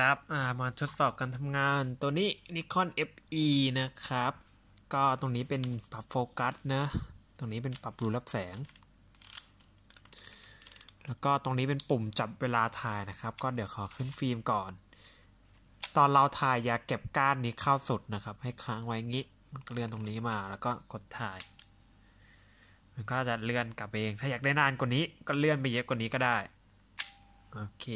ครับอ่ามาทดสอบการทำงานตัวนี้ Nikon FE นะครับ ก็ตรงนี้เป็นปรับโฟกัสนะตรงนี้เป็นปรับรูรับแสง แล้วก็ตรงนี้เป็นปุ่มจับเวลาถ่ายนะครับ ก็เดี๋ยวขอขึ้นฟิล์มก่อน ตอนเราถ่ายอย่าเก็บก้านนี้เข้าสุดนะครับ ให้ค้างไว้งี้ เลื่อนตรงนี้มาแล้วก็กดถ่าย มันก็จะเลื่อนกลับเอง ถ้าอยากได้นานกว่านี้ก็เลื่อนไปเยอะกว่านี้ก็ได้ โอเค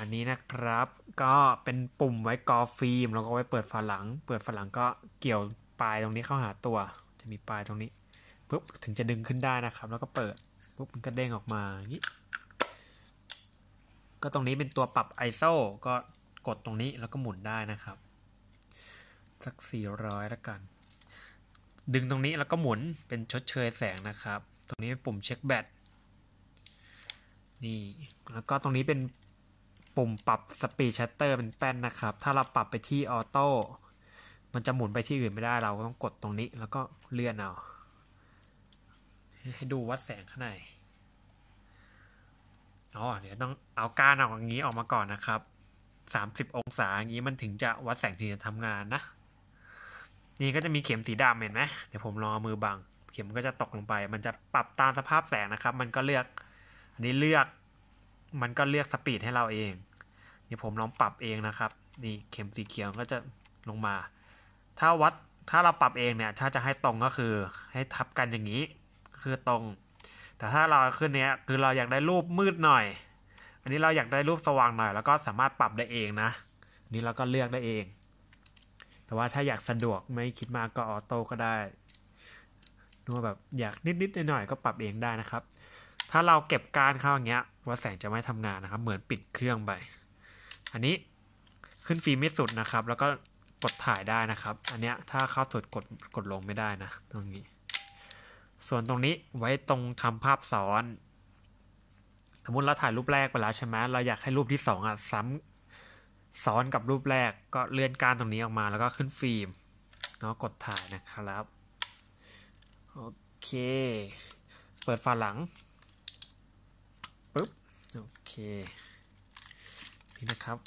อันนี้นะครับก็เป็นปุ่มไว้กอฟิล์มแล้วก็ไว้เปิดฝาหลัง เปิดฝาหลังก็เกี่ยวปลายตรงนี้เข้าหาตัว จะมีปลายตรงนี้ปุ๊บถึงจะดึงขึ้นได้นะครับ แล้วก็เปิดปุ๊บมันก็เด้งออกมาอย่างนี้ก็ตรงนี้เป็นตัวปรับ ISO ก็กดตรงนี้แล้วก็หมุนได้นะครับสัก400แล้วกัน ดึงตรงนี้แล้วก็หมุนเป็นชดเชยแสงนะครับ ตรงนี้เป็นปุ่มเช็คแบตนี่แล้วก็ตรงนี้เป็นปุ่มปรับสปีดชัตเตอร์เป็นแป้นนะครับ ถ้าเราปรับไปที่ออโต้ มันจะหมุนไปที่อื่นไม่ได้ เราก็ต้องกดตรงนี้ แล้วก็เลื่อนเอา ให้ดูวัดแสงข้างในอ๋อ เดี๋ยวต้องเอาการออกอย่างนี้ออกมาก่อนนะครับ สามสิบองศาอย่างนี้มันถึงจะวัดแสงถึงจะทำงานนะ นี่ก็จะมีเข็มสีดำเห็นไหมเดี๋ยวผมลองมือบัง เข็มก็จะตกลงไป มันจะปรับตามสภาพแสงนะครับ มันก็เลือก อันนี้เลือกมันก็เลือกสปีดให้เราเองนี่ผมลองปรับเองนะครับนี่เข็มสีเขียวก็จะลงมา ถ้าวัดถ้าเราปรับเองเนี่ย ถ้าจะให้ตรงก็คือให้ทับกันอย่างนี้คือตรง แต่ถ้าเราขึ้นเนี้ยคือเราอยากได้รูปมืดหน่อย อันนี้เราอยากได้รูปสว่างหน่อย แล้วก็สามารถปรับได้เองนะนนี้เราก็เลือกได้เอง แต่ว่าถ้าอยากสะดวกไม่คิดมากก็ออโต้ก็ได้นัวแบบอยากนิดๆหน่อยๆก็ปรับเองได้นะครับถ้าเราเก็บการเข้าอย่างเงี้ย ว่าแสงจะไม่ทำงานนะครับเหมือนปิดเครื่องไป อันนี้ขึ้นฟิล์มไม่สุดนะครับ แล้วก็กดถ่ายได้นะครับ อันเนี้ยถ้าเข้าสุดกดกดลงไม่ได้นะตรงนี้ ส่วนตรงนี้ไว้ตรงทำภาพซ้อน สมมติเราถ่ายรูปแรกไปแล้วใช่ไหมเราอยากให้รูปที่สองอ่ะซ้ำซ้อนกับรูปแรกก็เลื่อนการตรงนี้ออกมา แล้วก็ขึ้นฟิล์มเนาะกดถ่ายนะครับ โอเค เปิดฝาหลังโอเค นี่นะครับ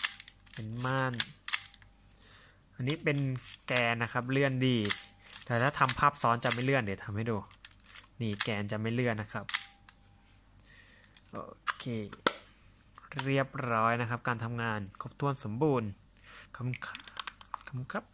เป็น ม่าน อันนี้เป็นแกนนะครับเลื่อนดี แต่ถ้าทำภาพซ้อนจะไม่เลื่อนเดี๋ยวทำให้ดู นี่แกนจะไม่เลื่อนนะครับ โอเค เรียบร้อยนะครับ การทำงานครบถ้วนสมบูรณ์คำคำครับ